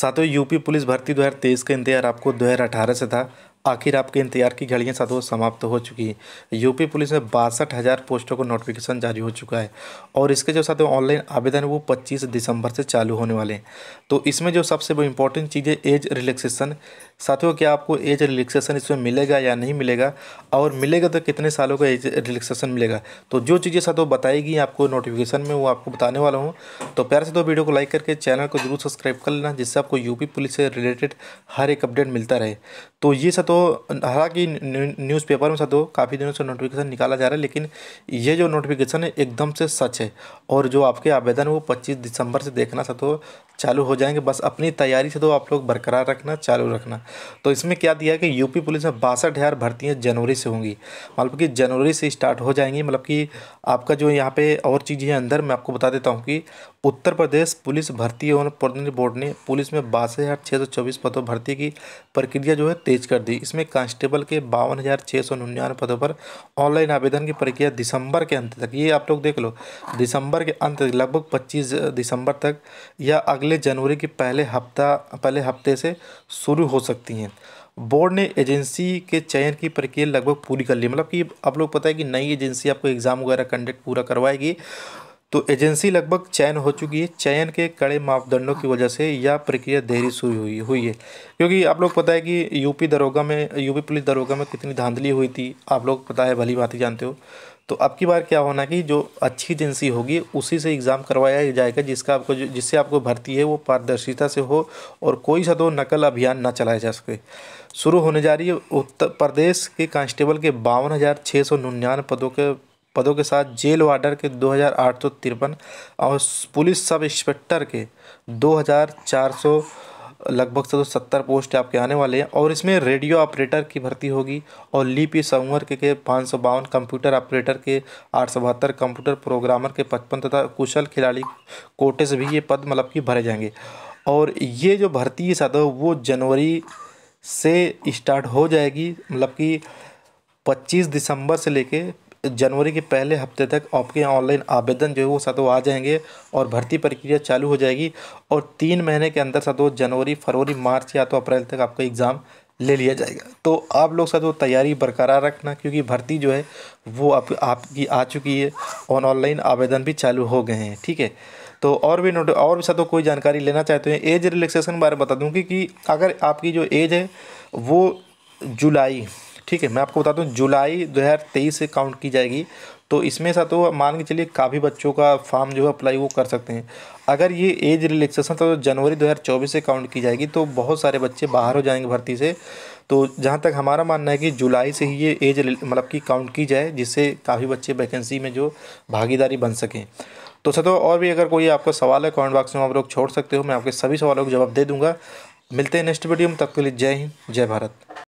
सातवें UP police भर्ती 2023 का इंतजार आपको 2018 से था आखिर आपके इंतजार की घड़ियाँ साथ समाप्त तो हो चुकी है यूपी पुलिस में बासठ हज़ार पोस्टों को नोटिफिकेशन जारी हो चुका है और इसके जो साथियों ऑनलाइन आवेदन है वो पच्चीस दिसंबर से चालू होने वाले हैं तो इसमें जो सबसे वो इंपॉर्टेंट चीज़ है एज रिलैक्सेशन साथियों क्या आपको एज रिलैक्सेशन इसमें मिलेगा या नहीं मिलेगा और मिलेगा तो कितने सालों का एज रिलैक्सेशन मिलेगा तो जो चीज़ें वो बताएगी आपको नोटिफिकेशन में वो आपको बताने वाला हूँ तो प्यार से तो वीडियो को लाइक करके चैनल को जरूर सब्सक्राइब कर लेना जिससे आपको यूपी पुलिस से रिलेटेड हर एक अपडेट मिलता रहे तो ये साथ तो हालांकि न्यूज़पेपर में से तो काफ़ी दिनों से नोटिफिकेशन निकाला जा रहा है लेकिन ये जो नोटिफिकेशन है एकदम से सच है और जो आपके आवेदन वो पच्चीस दिसंबर से देखना सा तो चालू हो जाएंगे बस अपनी तैयारी से तो आप लोग बरकरार रखना चालू रखना तो इसमें क्या दिया कि यूपी पुलिस में बासठ हज़ार भर्तियाँ जनवरी से होंगी मतलब कि जनवरी से स्टार्ट हो जाएंगी मतलब कि आपका जो यहाँ पे और चीज़ें हैं अंदर मैं आपको बता देता हूँ कि उत्तर प्रदेश पुलिस भर्ती और बोर्ड ने पुलिस में बासठ हज़ार छः सौ चौबीस पदों भर्ती की प्रक्रिया जो है तेज कर दी इसमें कांस्टेबल के बावन हज़ार छः सौ निन्यानवे पदों पर ऑनलाइन आवेदन की प्रक्रिया दिसंबर के अंत तक ये आप लोग देख लो दिसंबर के अंत तक लगभग पच्चीस दिसंबर तक या अगले जनवरी के पहले हफ्ता पहले हफ्ते से शुरू हो सकती हैं बोर्ड ने एजेंसी के चयन की प्रक्रिया लगभग पूरी कर ली मतलब कि आप लोग पता है कि नई एजेंसी आपको एग्ज़ाम वगैरह कंडक्ट पूरा करवाएगी तो एजेंसी लगभग चयन हो चुकी है चयन के कड़े मापदंडों की वजह से यह प्रक्रिया देरी शुरू हुई हुई है क्योंकि आप लोग पता है कि यूपी दरोगा में यूपी पुलिस दरोगा में कितनी धांधली हुई थी आप लोग पता है भली बात ही जानते हो तो अब की बार क्या होना कि जो अच्छी एजेंसी होगी उसी से एग्ज़ाम करवाया जाएगा जिसका आपको जिससे आपको भर्ती है वो पारदर्शिता से हो और कोई सा तो नकल अभियान ना चलाया जा सके शुरू होने जा रही है उत्तर प्रदेश के कांस्टेबल के बावन हज़ार छः सौ निन्यानवे पदों के पदों के साथ जेल वार्डर के दो हज़ार आठ सौ तिरपन और पुलिस सब इंस्पेक्टर के दो हज़ार चार सौ लगभग सौ सत्तर पोस्ट आपके आने वाले हैं और इसमें रेडियो ऑपरेटर की भर्ती होगी और लिपि समूहर के, के पाँच सौ बावन कंप्यूटर ऑपरेटर के आठ सौ बहत्तर कंप्यूटर प्रोग्रामर के पचपन तथा कुशल खिलाड़ी कोटे से भी ये पद मतलब कि भरे जाएंगे और ये जो भर्ती है साधो वो जनवरी से स्टार्ट हो जाएगी मतलब कि पच्चीस दिसंबर से लेके जनवरी के पहले हफ्ते तक आपके ऑनलाइन आवेदन जो है वो सातों आ जाएंगे और भर्ती प्रक्रिया चालू हो जाएगी और तीन महीने के अंदर सातों जनवरी फरवरी मार्च या तो अप्रैल तक आपका एग्ज़ाम ले लिया जाएगा तो आप लोग साथ वो तैयारी बरकरार रखना क्योंकि भर्ती जो है वो आप आपकी आ चुकी है और ऑनलाइन आवेदन भी चालू हो गए हैं ठीक है तो और भी नोट और भी साथ कोई जानकारी लेना चाहते हैं एज रिलेक्सेशन के बारे में बता दूँ कि अगर आपकी जो एज है वो जुलाई ठीक है मैं आपको बता दूँ जुलाई दो से काउंट की जाएगी तो इसमें सा तो मान के चलिए काफ़ी बच्चों का फॉर्म जो है अप्लाई वो कर सकते हैं अगर ये एज रिलेक्सेसन तो जनवरी 2024 से काउंट की जाएगी तो बहुत सारे बच्चे बाहर हो जाएंगे भर्ती से तो जहाँ तक हमारा मानना है कि जुलाई से ही ये एज मतलब कि काउंट की जाए जिससे काफ़ी बच्चे वैकेंसी में जो भागीदारी बन सकें तो सर तो और भी अगर कोई आपका सवाल है कॉमेंट बॉक्स में आप लोग छोड़ सकते हो मैं आपके सभी सवालों का जवाब दे दूँगा मिलते हैं नेक्स्ट वीडियो में तब के लिए जय हिंद जय भारत